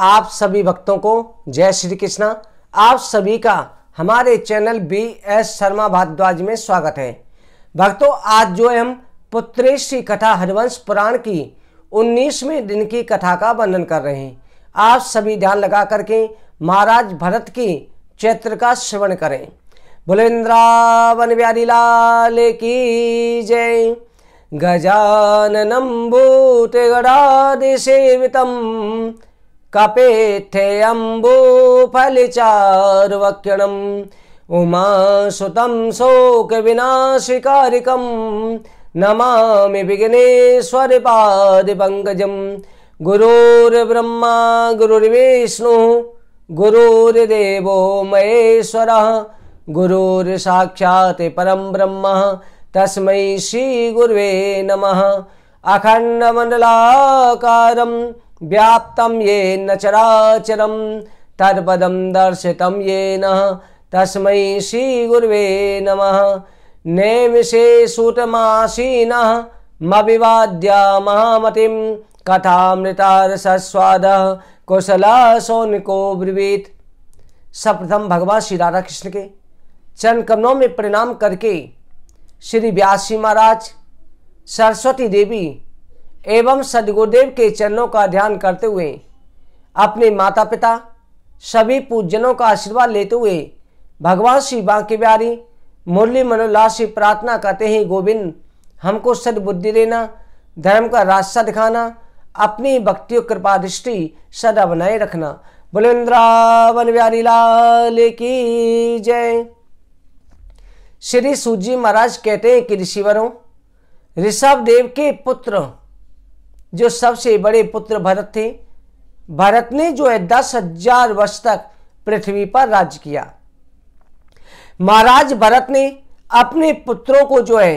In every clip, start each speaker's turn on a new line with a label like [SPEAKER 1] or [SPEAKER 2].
[SPEAKER 1] आप सभी भक्तों को जय श्री कृष्णा आप सभी का हमारे channel B S Sharma Bharadwaj में स्वागत है भक्तों आज जो हम पुत्रेशी कथा हरिवंश पुराण की उन्नीसवें दिन की कथा का वर्णन कर रहे हैं आप सभी ध्यान लगा करके महाराज भरत की चैत्र का श्रवण करें बुलेन्द्रावन व्यारी लाल की जय गजाननम भूत गणादि दिशे कपेत्थेऽम्बुफलिचार्वक्यणम् उमासुतं शोकविनाशिकारिकं नमामि विघ्नेश्वरिपादिपङ्कजं गुरुर्ब्रह्मा गुरुर्विष्णुः गुरुर्देवो महेश्वरः गुरुर्साक्षात् परं ब्रह्म तस्मै श्रीगुर्वे नमः अखण्डमण्डलाकारम् व्याप्तं येन चराचरं ये दर्शितं येन तस्मै श्रीगुर्वे नम नेमिषे सुतमासीनः मविवाद्या महामतिं कुशला कुशलासौनिको ब्रवीत सप्रथम भगवान श्री राधा कृष्ण के चरण कमलों में प्रणाम करके श्री व्यासी महाराज सरस्वती देवी एवं सदगुरुदेव के चरणों का ध्यान करते हुए अपने माता पिता सभी पूजनों का आशीर्वाद लेते हुए भगवान श्री बांके बिहारी मुरली मनोलाल से प्रार्थना करते हैं गोविंद हमको सदबुद्धि देना धर्म का रास्ता दिखाना अपनी भक्ति और कृपा दृष्टि सदा बनाए रखना बुलंद्रावन बिहारी लाल की जय श्री सूजी महाराज कहते हैं कि ऋषिवरों ऋषभ देव के पुत्र जो सबसे बड़े पुत्र भरत थे भरत ने जो है दस हजार वर्ष तक पृथ्वी पर राज्य किया महाराज भरत ने अपने पुत्रों को जो है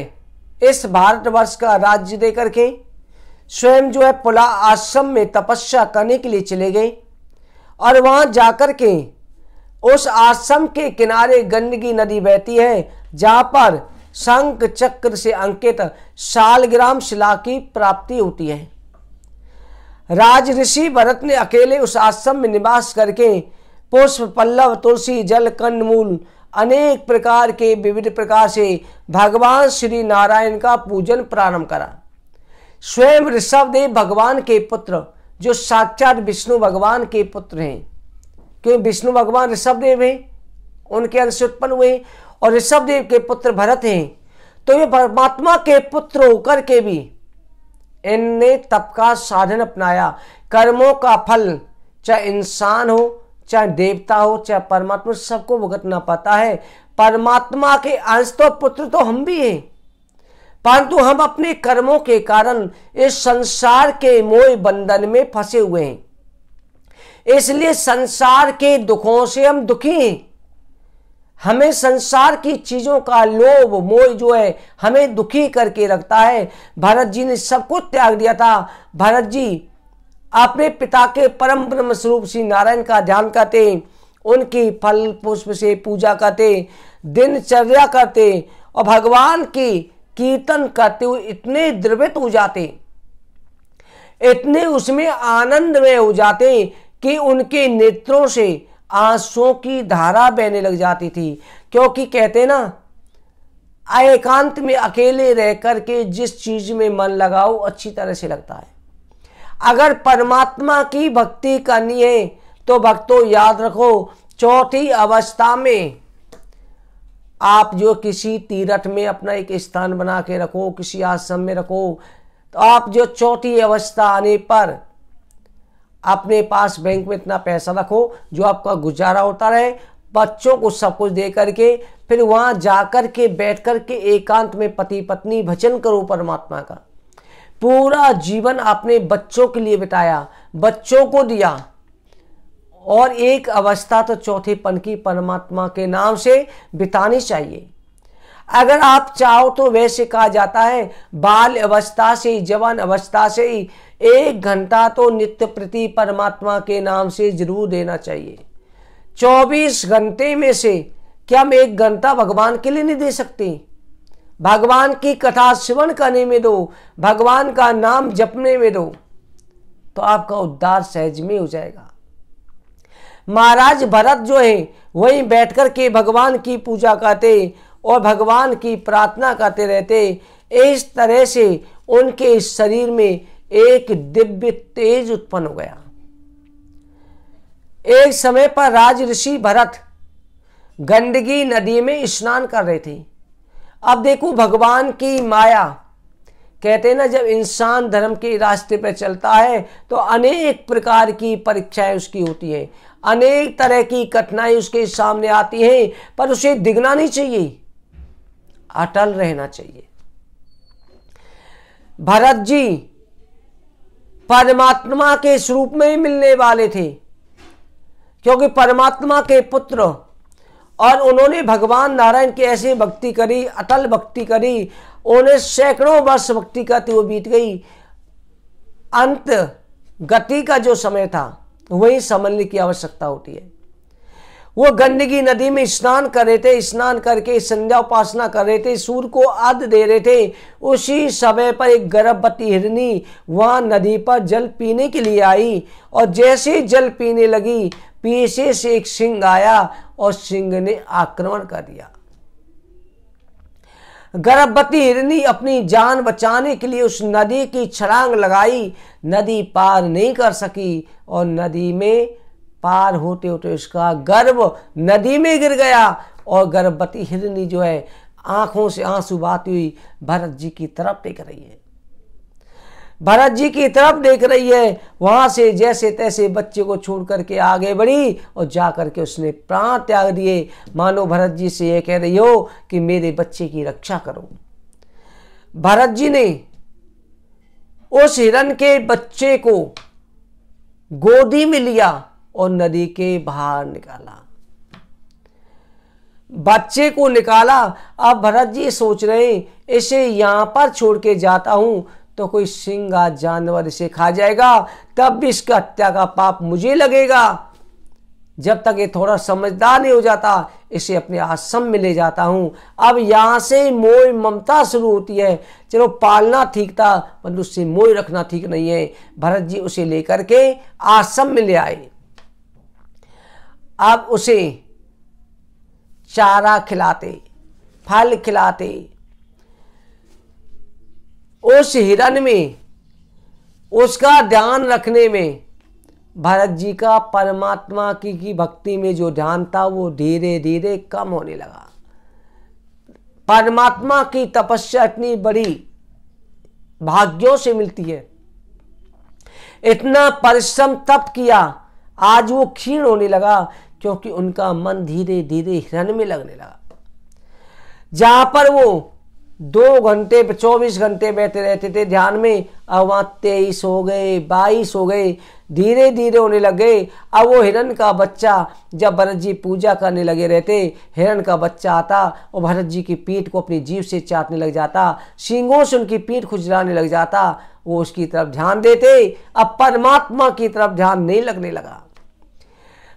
[SPEAKER 1] इस भारतवर्ष का राज्य दे करके स्वयं जो है पुला आश्रम में तपस्या करने के लिए चले गए और वहां जाकर के उस आश्रम के किनारे गंदगी नदी बहती है जहां पर शंख चक्र से अंकित सालग्राम शिला की प्राप्ति होती है राज ऋषि भरत ने अकेले उस आश्रम में निवास करके पुष्प पल्लव तुलसी जल मूल अनेक प्रकार के विविध प्रकार से भगवान श्री नारायण का पूजन प्रारंभ करा स्वयं ऋषभदेव भगवान के पुत्र जो साक्षात विष्णु भगवान के पुत्र हैं क्योंकि विष्णु भगवान ऋषभदेव हैं उनके अंश उत्पन्न हुए और ऋषभदेव के पुत्र भरत हैं तो ये परमात्मा के पुत्र होकर के भी इनने तप का साधन अपनाया कर्मों का फल चाहे इंसान हो चाहे देवता हो चाहे परमात्मा सबको भुगतना पाता है परमात्मा के अंश तो पुत्र तो हम भी हैं परंतु हम अपने कर्मों के कारण इस संसार के मोह बंधन में फंसे हुए हैं इसलिए संसार के दुखों से हम दुखी हैं हमें संसार की चीज़ों का लोभ मोह जो है हमें दुखी करके रखता है भरत जी ने सब कुछ त्याग दिया था भरत जी अपने पिता के परम ब्रह्म स्वरूप श्री नारायण का ध्यान करते उनकी फल पुष्प से पूजा करते दिनचर्या करते और भगवान की कीर्तन करते हुए इतने द्रवित हो जाते इतने उसमें आनंद में हो जाते कि उनके नेत्रों से आंसुओं की धारा बहने लग जाती थी क्योंकि कहते ना एकांत में अकेले रह कर के जिस चीज में मन लगाओ अच्छी तरह से लगता है अगर परमात्मा की भक्ति करनी है तो भक्तों याद रखो चौथी अवस्था में आप जो किसी तीरथ में अपना एक स्थान बना के रखो किसी आश्रम में रखो तो आप जो चौथी अवस्था आने पर अपने पास बैंक में इतना पैसा रखो जो आपका गुजारा होता रहे बच्चों को सब कुछ दे करके फिर वहाँ जाकर के बैठ कर के एकांत में पति पत्नी भजन करो परमात्मा का पूरा जीवन आपने बच्चों के लिए बिताया बच्चों को दिया और एक अवस्था तो चौथे पन की परमात्मा के नाम से बितानी चाहिए अगर आप चाहो तो वैसे कहा जाता है बाल अवस्था से ही जवान अवस्था से ही एक घंटा तो नित्य प्रति परमात्मा के नाम से जरूर देना चाहिए 24 घंटे में से क्या हम एक घंटा भगवान के लिए नहीं दे सकते भगवान की कथा श्रवण करने में दो भगवान का नाम जपने में दो तो आपका उद्धार सहज में हो जाएगा महाराज भरत जो है वहीं बैठकर के भगवान की पूजा करते और भगवान की प्रार्थना करते रहते इस तरह से उनके शरीर में एक दिव्य तेज उत्पन्न हो गया एक समय पर राज ऋषि भरत गंदगी नदी में स्नान कर रहे थे अब देखो भगवान की माया कहते हैं ना जब इंसान धर्म के रास्ते पर चलता है तो अनेक प्रकार की परीक्षाएं उसकी होती है अनेक तरह की कठिनाई उसके सामने आती है पर उसे दिखना नहीं चाहिए अटल रहना चाहिए भरत जी परमात्मा के स्वरूप में ही मिलने वाले थे क्योंकि परमात्मा के पुत्र और उन्होंने भगवान नारायण की ऐसी भक्ति करी अटल भक्ति करी उन्हें सैकड़ों वर्ष भक्ति करते हुए बीत गई अंत गति का जो समय था वही समझने की आवश्यकता होती है वो गंदगी नदी में स्नान कर रहे थे स्नान करके संध्या उपासना कर रहे थे सूर्य को आद दे रहे थे उसी समय पर एक गर्भवती हिरनी वहाँ नदी पर जल पीने के लिए आई और जैसे जल पीने लगी पीछे से एक सिंह आया और सिंह ने आक्रमण कर दिया गर्भवती हिरनी अपनी जान बचाने के लिए उस नदी की छलांग लगाई नदी पार नहीं कर सकी और नदी में पार होते होते उसका गर्भ नदी में गिर गया और गर्भवती हिरनी जो है आंखों से आंसू बाती हुई भरत जी की तरफ देख रही है भरत जी की तरफ देख रही है वहां से जैसे तैसे बच्चे को छोड़ करके आगे बढ़ी और जा करके उसने प्राण त्याग दिए मानो भरत जी से यह कह रही हो कि मेरे बच्चे की रक्षा करो भरत जी ने उस हिरण के बच्चे को गोदी में लिया और नदी के बाहर निकाला बच्चे को निकाला अब भरत जी सोच रहे इसे यहां पर छोड़ के जाता हूं तो कोई सिंगा जानवर इसे खा जाएगा तब भी इसका हत्या का पाप मुझे लगेगा जब तक ये थोड़ा समझदार नहीं हो जाता इसे अपने आश्रम में ले जाता हूं अब यहां से मोह ममता शुरू होती है चलो पालना ठीक था परंतु उससे मोह रखना ठीक नहीं है भरत जी उसे लेकर के आश्रम में ले आए अब उसे चारा खिलाते फल खिलाते उस हिरण में उसका ध्यान रखने में भरत जी का परमात्मा की की भक्ति में जो ध्यान था वो धीरे धीरे कम होने लगा परमात्मा की तपस्या इतनी बड़ी भाग्यों से मिलती है इतना परिश्रम तप किया आज वो क्षीण होने लगा क्योंकि उनका मन धीरे धीरे हिरण में लगने लगा जहाँ पर वो दो घंटे चौबीस घंटे बैठे रहते थे ध्यान में अब वहाँ तेईस हो गए बाईस हो गए धीरे धीरे होने लगे अब वो हिरण का बच्चा जब भरत जी पूजा करने लगे रहते हिरण का बच्चा आता और भरत जी की पीठ को अपनी जीव से चाटने लग जाता सींगों से उनकी पीठ खुजलाने लग जाता वो उसकी तरफ ध्यान देते अब परमात्मा की तरफ ध्यान नहीं लगने लगा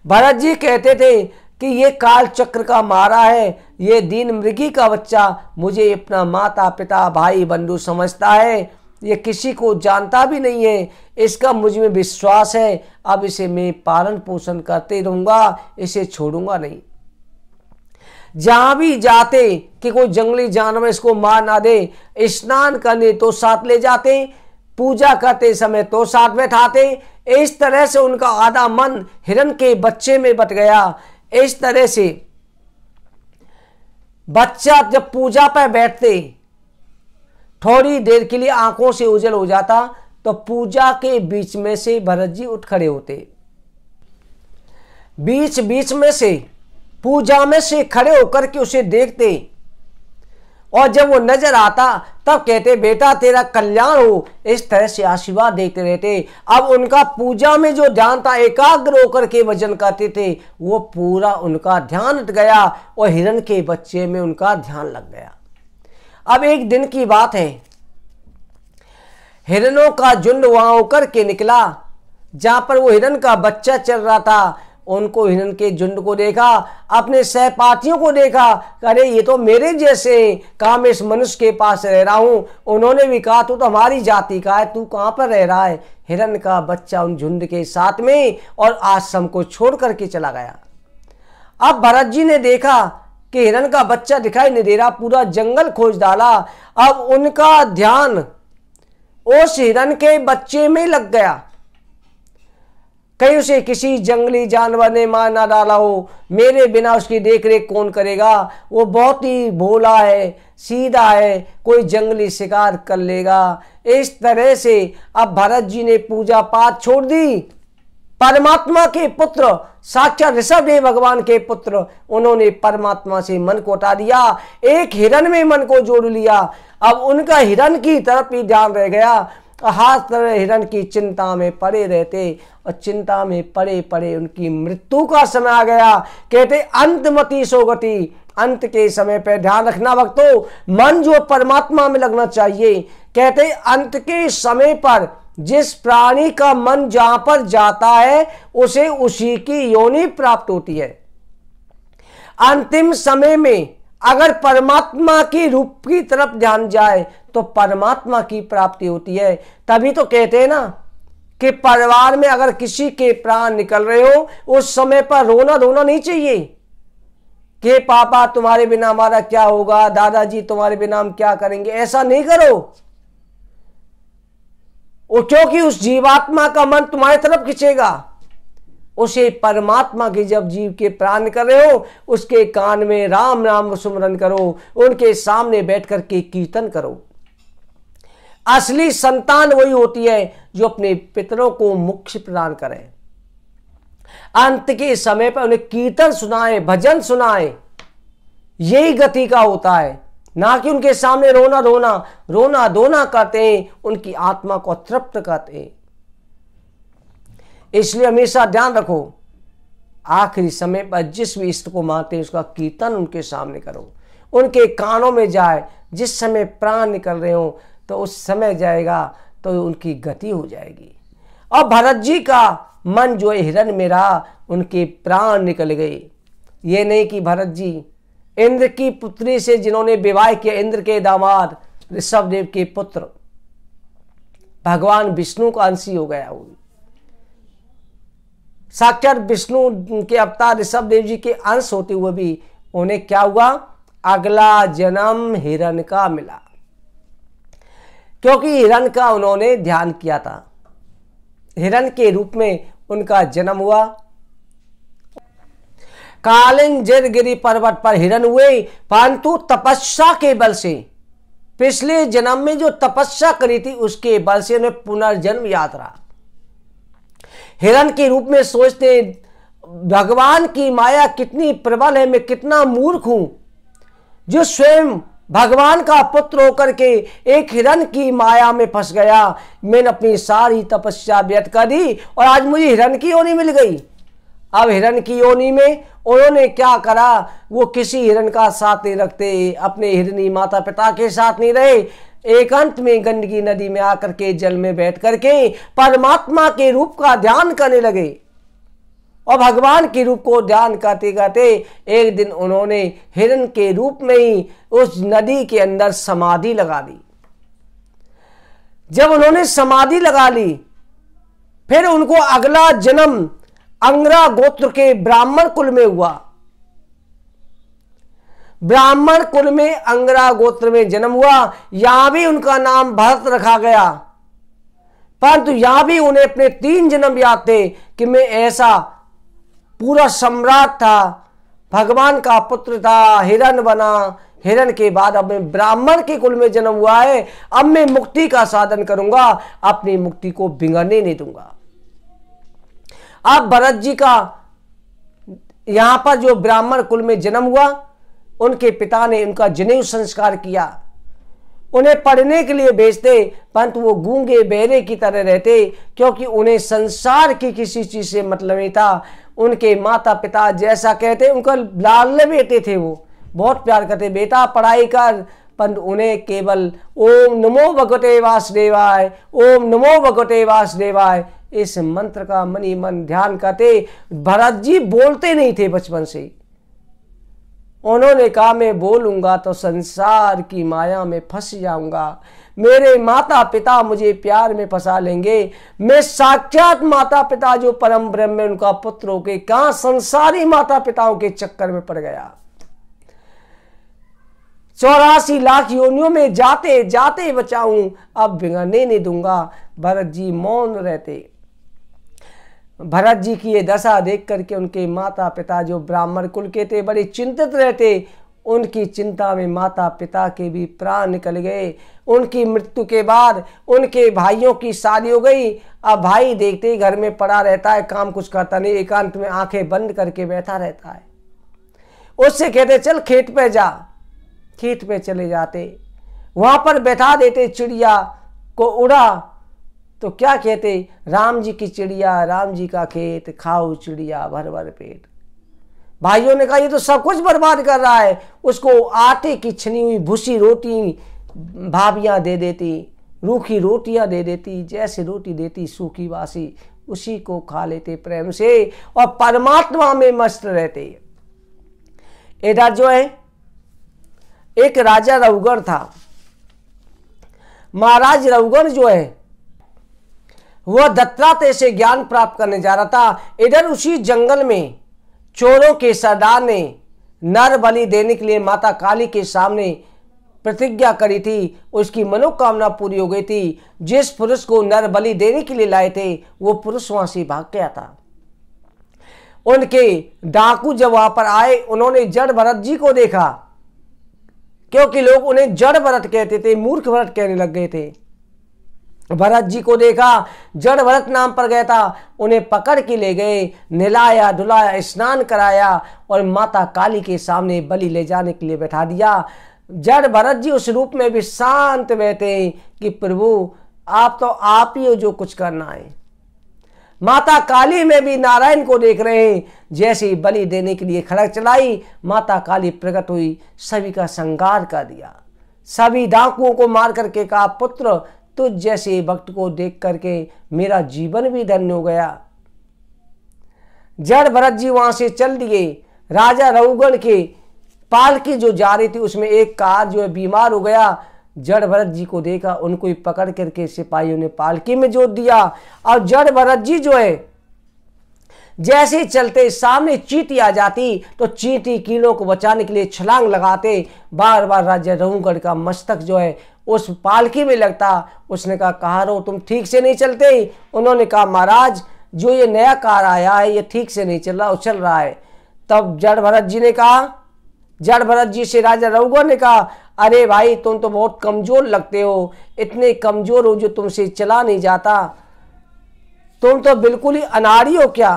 [SPEAKER 1] भरत जी कहते थे कि ये काल चक्र का मारा है ये दीन मृगी का बच्चा मुझे अपना माता पिता भाई बंधु समझता है ये किसी को जानता भी नहीं है इसका मुझ में विश्वास है अब इसे मैं पालन पोषण करते रहूंगा इसे छोड़ूंगा नहीं जहां भी जाते कि कोई जंगली जानवर इसको मार ना दे स्नान करने तो साथ ले जाते पूजा करते समय तो साथ बैठाते इस तरह से उनका आधा मन हिरण के बच्चे में बट गया इस तरह से बच्चा जब पूजा पर बैठते थोड़ी देर के लिए आंखों से उजल हो जाता तो पूजा के बीच में से भरत जी उठ खड़े होते बीच बीच में से पूजा में से खड़े होकर के उसे देखते और जब वो नजर आता तब कहते बेटा तेरा कल्याण हो इस तरह से आशीर्वाद देते रहते अब उनका पूजा में जो ध्यान था एकाग्र होकर के वजन करते थे वो पूरा उनका ध्यान गया और हिरण के बच्चे में उनका ध्यान लग गया अब एक दिन की बात है हिरणों का झुंड वहां होकर के निकला जहां पर वो हिरण का बच्चा चल रहा था उनको हिरन के झुंड को देखा अपने सहपाठियों को देखा अरे ये तो मेरे जैसे कहा मैं इस मनुष्य के पास रह रहा हूँ उन्होंने भी कहा तू तो हमारी जाति का है तू कहाँ पर रह रहा है हिरन का बच्चा उन झुंड के साथ में और आश्रम को छोड़ करके चला गया अब भरत जी ने देखा कि हिरन का बच्चा दिखाई नहीं दे रहा पूरा जंगल खोज डाला अब उनका ध्यान उस हिरन के बच्चे में लग गया कहीं उसे किसी जंगली जानवर ने मार ना डाला हो मेरे बिना उसकी देखरेख कौन करेगा वो बहुत ही भोला है सीधा है कोई जंगली शिकार कर लेगा इस तरह से अब भरत जी ने पूजा पाठ छोड़ दी परमात्मा के पुत्र साक्षात ऋषभ देव भगवान के पुत्र उन्होंने परमात्मा से मन को हटा दिया एक हिरण में मन को जोड़ लिया अब उनका हिरण की तरफ ही ध्यान रह गया हाथ तरह हिरण की चिंता में पड़े रहते और चिंता में पड़े पड़े उनकी मृत्यु का समय आ गया कहते अंतमती सोगति अंत के समय पर ध्यान रखना भक्तों मन जो परमात्मा में लगना चाहिए कहते अंत के समय पर जिस प्राणी का मन जहां पर जाता है उसे उसी की योनि प्राप्त होती है अंतिम समय में अगर परमात्मा की रूप की तरफ ध्यान जाए तो परमात्मा की प्राप्ति होती है तभी तो कहते हैं ना कि परिवार में अगर किसी के प्राण निकल रहे हो उस समय पर रोना धोना नहीं चाहिए कि पापा तुम्हारे बिना हमारा क्या होगा दादाजी तुम्हारे बिना हम क्या करेंगे ऐसा नहीं करो क्योंकि उस जीवात्मा का मन तुम्हारी तरफ खिंचेगा उसे परमात्मा की जब जीव के प्राण कर रहे हो उसके कान में राम राम सुमरन करो उनके सामने बैठ करके कीर्तन करो असली संतान वही होती है जो अपने पितरों को मुख्य प्रदान करे अंत के समय पर उन्हें कीर्तन सुनाए भजन सुनाए यही गति का होता है ना कि उनके सामने रोना रोना रोना धोना करते हैं उनकी आत्मा को तृप्त करते हैं इसलिए हमेशा ध्यान रखो आखिरी समय पर जिस भी इष्ट को मानते हैं उसका कीर्तन उनके सामने करो उनके कानों में जाए जिस समय प्राण निकल रहे हो तो उस समय जाएगा तो उनकी गति हो जाएगी और भरत जी का मन जो हिरण मेरा उनके प्राण निकल गए ये नहीं कि भरत जी इंद्र की पुत्री से जिन्होंने विवाह किया इंद्र के दामाद ऋषभ देव के पुत्र भगवान विष्णु का अंशी हो गया वो साक्षात विष्णु के अवतार ऋषभ देव जी के अंश होते हुए भी उन्हें क्या हुआ अगला जन्म हिरण का मिला क्योंकि हिरण का उन्होंने ध्यान किया था हिरण के रूप में उनका जन्म हुआ कालिन जिरगिरी पर्वत पर हिरण हुए परंतु तपस्या के बल से पिछले जन्म में जो तपस्या करी थी उसके बल से उन्हें पुनर्जन्म याद रहा हिरण के रूप में सोचते भगवान की माया कितनी प्रबल है मैं कितना मूर्ख हूं जो स्वयं भगवान का पुत्र होकर के एक हिरण की माया में फंस गया मैंने अपनी सारी तपस्या व्यर्थ कर दी और आज मुझे हिरण की योनि मिल गई अब हिरण की योनि में उन्होंने क्या करा वो किसी हिरण का साथ नहीं रखते अपने हिरणी माता पिता के साथ नहीं रहे एकांत में गंडकी नदी में आकर के जल में बैठ करके परमात्मा के रूप का ध्यान करने लगे और भगवान के रूप को ध्यान करते करते एक दिन उन्होंने हिरण के रूप में ही उस नदी के अंदर समाधि लगा दी जब उन्होंने समाधि लगा ली फिर उनको अगला जन्म अंग्रा गोत्र के ब्राह्मण कुल में हुआ ब्राह्मण कुल में अंग्रा गोत्र में जन्म हुआ यहां भी उनका नाम भरत रखा गया परंतु यहां भी उन्हें अपने तीन जन्म याद थे कि मैं ऐसा पूरा सम्राट था भगवान का पुत्र था हिरण बना हिरण के बाद अब मैं ब्राह्मण के कुल में जन्म हुआ है अब मैं मुक्ति का साधन करूंगा अपनी मुक्ति को बिगड़ने नहीं दूंगा अब भरत जी का यहां पर जो ब्राह्मण कुल में जन्म हुआ उनके पिता ने उनका जनेऊ संस्कार किया उन्हें पढ़ने के लिए भेजते परंतु वो गूंगे बहरे की तरह रहते क्योंकि उन्हें संसार की किसी चीज़ से मतलब नहीं था उनके माता पिता जैसा कहते उनका लाल बेटे थे वो बहुत प्यार करते बेटा पढ़ाई कर पर उन्हें केवल ओम नमो भगवते वासुदेवाय ओम नमो भगवते वासुदेवाय इस मंत्र का मनी मन ध्यान करते भरत जी बोलते नहीं थे बचपन से उन्होंने कहा मैं बोलूंगा तो संसार की माया में फंस जाऊंगा मेरे माता पिता मुझे प्यार में फंसा लेंगे मैं साक्षात माता पिता जो परम ब्रह्म उनका पुत्र हो के कहा संसारी माता पिताओं के चक्कर में पड़ गया चौरासी लाख योनियों में जाते जाते बचाऊं अब भिगड़ने नहीं दूंगा भरत जी मौन रहते भरत जी की ये दशा देख करके उनके माता पिता जो ब्राह्मण कुल के थे बड़े चिंतित रहते उनकी चिंता में माता पिता के भी प्राण निकल गए उनकी मृत्यु के बाद उनके भाइयों की शादी हो गई अब भाई देखते ही घर में पड़ा रहता है काम कुछ करता नहीं एकांत में आंखें बंद करके बैठा रहता है उससे कहते चल खेत पे जा खेत पे चले जाते वहां पर बैठा देते चिड़िया को उड़ा तो क्या कहते राम जी की चिड़िया राम जी का खेत खाओ चिड़िया भर भर पेट भाइयों ने कहा ये तो सब कुछ बर्बाद कर रहा है उसको आटे की छनी हुई भूसी रोटी भाभियाँ दे देती रूखी रोटियाँ दे देती जैसे रोटी देती सूखी बासी उसी को खा लेते प्रेम से और परमात्मा में मस्त रहते इधर जो है एक राजा रघुगण था महाराज रघुगण जो है वह दत्तात्रेय से ज्ञान प्राप्त करने जा रहा था इधर उसी जंगल में चोरों के सरदार ने नर बलि देने के लिए माता काली के सामने प्रतिज्ञा करी थी उसकी मनोकामना पूरी हो गई थी जिस पुरुष को नर बलि देने के लिए लाए थे वो पुरुष वहां से भाग गया था उनके डाकू जब वहां पर आए उन्होंने जड़ भरत जी को देखा क्योंकि लोग उन्हें जड़ भरत कहते थे मूर्ख भरत कहने लग गए थे भरत जी को देखा जड़ भरत नाम पर गया था उन्हें पकड़ के ले गए नहलाया धुलाया स्नान कराया और माता काली के सामने बलि ले जाने के लिए बैठा दिया जड़ भरत जी उस रूप में भी शांत बैठे कि प्रभु आप तो आप ही हो जो कुछ करना है माता काली में भी नारायण को देख रहे हैं जैसे बलि देने के लिए खड़क चलाई माता काली प्रकट हुई सभी का श्रृंगार कर दिया सभी डाकुओं को मार करके कहा पुत्र तो जैसे भक्त को देख करके मेरा जीवन भी धन्य हो गया जड़ भरत जी वहां से चल दिए राजा रघुगण के पालकी जो जा रही थी उसमें एक कार जो है बीमार हो गया जड़ भरत जी को देखा उनको ही पकड़ करके सिपाहियों ने पालकी में जोत दिया और जड़ भरत जी जो है जैसे चलते सामने चीटी आ जाती तो चीटी कीड़ों को बचाने के लिए छलांग लगाते बार बार राजा रघुगढ़ का मस्तक जो है उस पालकी में लगता उसने कहा कहाँ रहो तुम ठीक से नहीं चलते ही उन्होंने कहा महाराज जो ये नया कार आया है ये ठीक से नहीं चल रहा उछल रहा है तब जड़ भरत जी ने कहा जड़ भरत जी से राजा रघुगर ने कहा अरे भाई तुम तो बहुत कमज़ोर लगते हो इतने कमज़ोर हो जो तुमसे चला नहीं जाता तुम तो बिल्कुल ही अनाड़ी हो क्या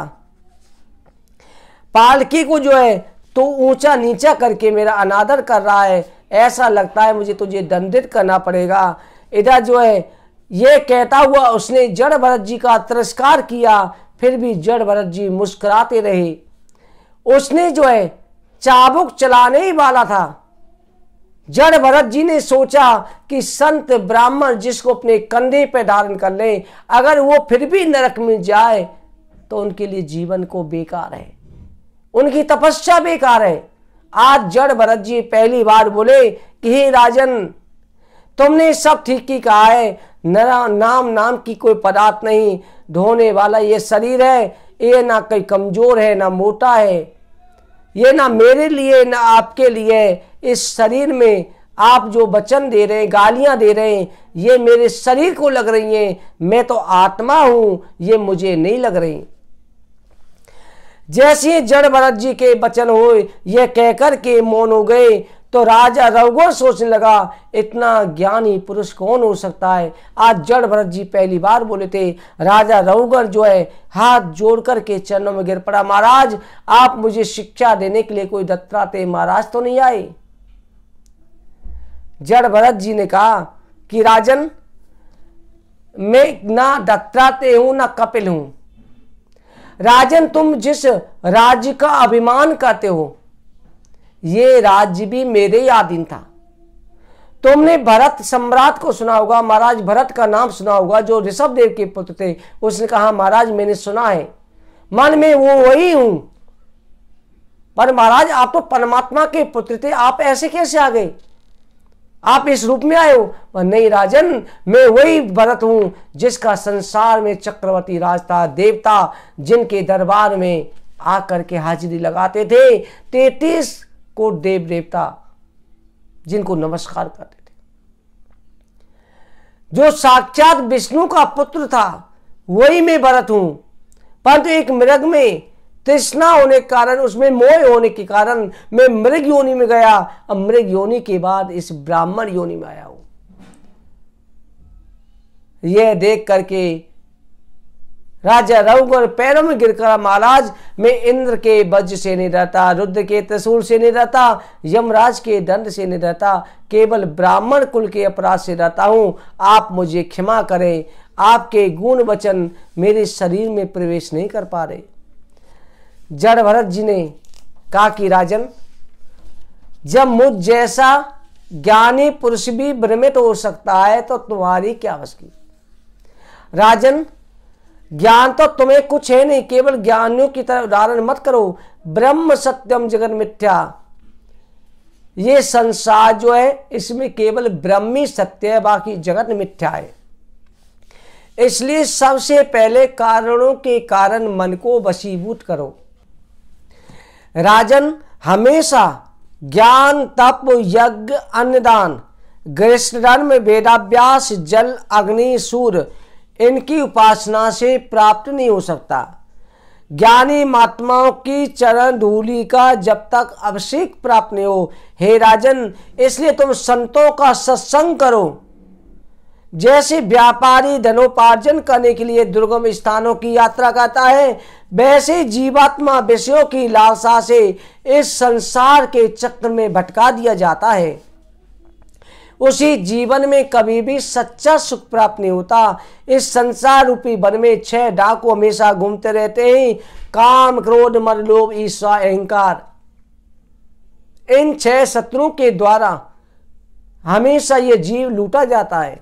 [SPEAKER 1] पालकी को जो है तो ऊंचा नीचा करके मेरा अनादर कर रहा है ऐसा लगता है मुझे तुझे दंडित करना पड़ेगा इधर जो है ये कहता हुआ उसने जड़ भरत जी का तिरस्कार किया फिर भी जड़ भरत जी मुस्कुराते रहे उसने जो है चाबुक चलाने ही वाला था जड़ भरत जी ने सोचा कि संत ब्राह्मण जिसको अपने कंधे पर धारण कर ले अगर वो फिर भी नरक में जाए तो उनके लिए जीवन को बेकार है उनकी तपस्या बेकार है आज जड़ भरत जी पहली बार बोले कि हे राजन तुमने सब ठीक ही कहा है नाम नाम की कोई पदार्थ नहीं धोने वाला ये शरीर है ये ना कोई कमज़ोर है ना मोटा है ये ना मेरे लिए ना आपके लिए इस शरीर में आप जो वचन दे रहे हैं गालियां दे रहे हैं ये मेरे शरीर को लग रही हैं मैं तो आत्मा हूं ये मुझे नहीं लग रही जैसे जड़ भरत जी के बचन हो यह कहकर के मौन हो गए तो राजा रघुवर सोचने लगा इतना ज्ञानी पुरुष कौन हो सकता है आज जड़ भरत जी पहली बार बोले थे राजा रघुगर जो है हाथ जोड़ कर के चरणों में गिर पड़ा महाराज आप मुझे शिक्षा देने के लिए कोई दत्ताते महाराज तो नहीं आए जड़ भरत जी ने कहा कि राजन मैं ना दत्ताते हूं ना कपिल हूं राजन तुम जिस राज्य का अभिमान करते हो ये राज्य भी मेरे आधीन था तुमने भरत सम्राट को सुना होगा महाराज भरत का नाम सुना होगा जो ऋषभ देव के पुत्र थे उसने कहा महाराज मैंने सुना है मन में वो वही हूं पर महाराज आप तो परमात्मा के पुत्र थे आप ऐसे कैसे आ गए आप इस रूप में आए हो नहीं राजन मैं वही भरत हूं जिसका संसार में चक्रवर्ती राज था देवता जिनके दरबार में आकर के हाजिरी लगाते थे तैतीस को देव देवता जिनको नमस्कार करते थे जो साक्षात विष्णु का पुत्र था वही मैं भरत हूं परंतु एक मृग में तृष्णा होने के कारण उसमें मोह होने के कारण मैं मृग योनि में गया अब मृग योनि के बाद इस ब्राह्मण योनि में आया हूं यह देख करके राजा रघुगण पैरों में गिरकर महाराज मैं इंद्र के वज से नहीं रहता रुद्र के त्रिशूल से नहीं रहता यमराज के दंड से नहीं रहता केवल ब्राह्मण कुल के अपराध से रहता हूं आप मुझे क्षमा करें आपके गुण वचन मेरे शरीर में प्रवेश नहीं कर पा रहे जड़ भरत जी ने कहा कि राजन जब मुझ जैसा ज्ञानी पुरुष भी भ्रमित हो सकता है तो तुम्हारी क्या बस की राजन ज्ञान तो तुम्हें कुछ है नहीं केवल ज्ञानियों की तरह उदाहरण मत करो ब्रह्म सत्यम जगन मिथ्या ये संसार जो है इसमें केवल ब्रह्मी सत्य है बाकी जगत मिथ्या है इसलिए सबसे पहले कारणों के कारण मन को वशीभूत करो राजन हमेशा ज्ञान तप यज्ञ अन्नदान गृहस्म वेदाभ्यास जल अग्नि सूर्य इनकी उपासना से प्राप्त नहीं हो सकता ज्ञानी महात्माओं की चरण धूली का जब तक अभिषेक प्राप्त नहीं हो हे राजन इसलिए तुम संतों का सत्संग करो जैसे व्यापारी धनोपार्जन करने के लिए दुर्गम स्थानों की यात्रा करता है वैसे जीवात्मा विषयों की लालसा से इस संसार के चक्र में भटका दिया जाता है उसी जीवन में कभी भी सच्चा सुख प्राप्त नहीं होता इस संसार रूपी वन में छह डाकू हमेशा घूमते रहते हैं काम क्रोध मर लोभ ईश्वर अहंकार इन छह शत्रुओं के द्वारा हमेशा ये जीव लूटा जाता है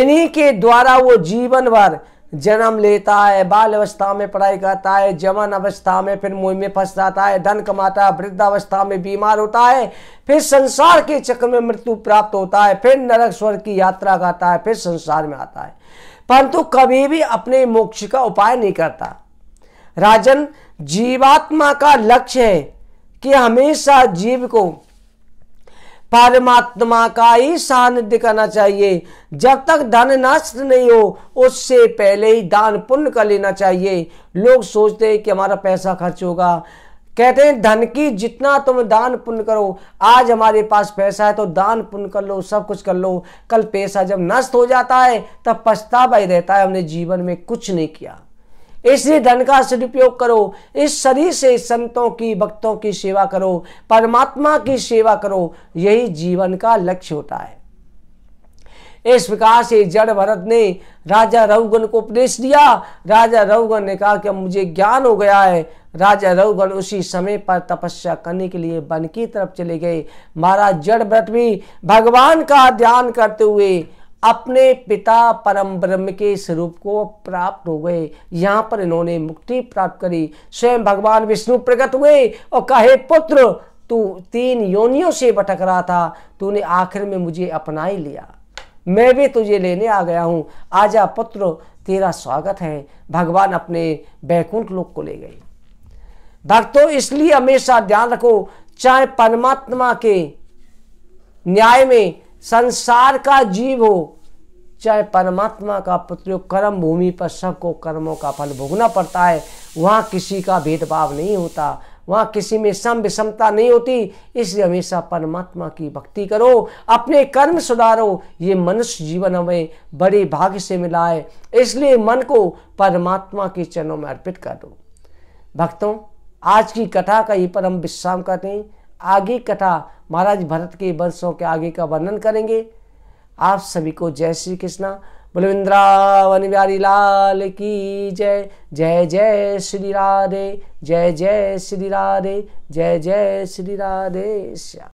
[SPEAKER 1] इन्हीं के द्वारा वो जीवन भर जन्म लेता है बाल अवस्था में पढ़ाई करता है जवान अवस्था में फिर मुंह में फंस जाता है धन कमाता है वृद्धावस्था में बीमार होता है फिर संसार के चक्र में मृत्यु प्राप्त होता है फिर नरक स्वर की यात्रा करता है फिर संसार में आता है परंतु कभी भी अपने मोक्ष का उपाय नहीं करता राजन जीवात्मा का लक्ष्य है कि हमेशा जीव को परमात्मा का ही सानिध्य करना चाहिए जब तक धन नष्ट नहीं हो उससे पहले ही दान पुण्य कर लेना चाहिए लोग सोचते हैं कि हमारा पैसा खर्च होगा कहते हैं धन की जितना तुम दान पुण्य करो आज हमारे पास पैसा है तो दान पुण्य कर लो सब कुछ कर लो कल पैसा जब नष्ट हो जाता है तब पछतावा ही रहता है हमने जीवन में कुछ नहीं किया इसलिए धन का सदुपयोग करो इस शरीर से संतों की भक्तों की सेवा करो परमात्मा की सेवा करो यही जीवन का लक्ष्य होता है इस प्रकार से जड़ भरत ने राजा रघुगन को उपदेश दिया राजा रघुगन ने कहा कि मुझे ज्ञान हो गया है राजा रघुगन उसी समय पर तपस्या करने के लिए वन की तरफ चले गए महाराज जड़ भरत भी भगवान का ध्यान करते हुए अपने पिता परम ब्रह्म के स्वरूप को प्राप्त हो गए यहाँ पर इन्होंने मुक्ति प्राप्त करी स्वयं भगवान विष्णु प्रकट हुए और कहे पुत्र तू तीन योनियों से भटक रहा था तूने आखिर में मुझे अपना ही लिया मैं भी तुझे लेने आ गया हूँ आजा पुत्र तेरा स्वागत है भगवान अपने बैकुंठ लोक को ले गए भक्तों इसलिए हमेशा ध्यान रखो चाहे परमात्मा के न्याय में संसार का जीव हो चाहे परमात्मा का पुत्र हो कर्म भूमि पर सबको कर्मों का फल भोगना पड़ता है वहाँ किसी का भेदभाव नहीं होता वहाँ किसी में सम विषमता नहीं होती इसलिए हमेशा परमात्मा की भक्ति करो अपने कर्म सुधारो ये मनुष्य जीवन हमें बड़े भाग्य से मिला है इसलिए मन को परमात्मा के चरणों में अर्पित कर दो भक्तों आज की कथा का ये पर हम विश्राम करते हैं आगे कथा महाराज भरत के वर्षों के आगे का वर्णन करेंगे आप सभी को जय श्री कृष्णा बलविंद्रावन बिहारी लाल की जय जय जय श्री राधे जय जय श्री राधे जय जय श्री राधे श्या